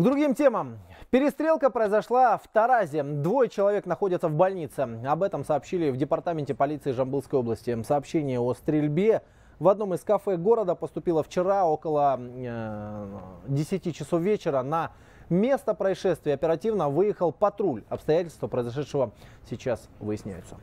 К другим темам. Перестрелка произошла в Таразе. Двое человек находятся в больнице. Об этом сообщили в департаменте полиции Жамбылской области. Сообщение о стрельбе в одном из кафе города поступило вчера около э, 10 часов вечера. На место происшествия оперативно выехал патруль. Обстоятельства произошедшего сейчас выясняются.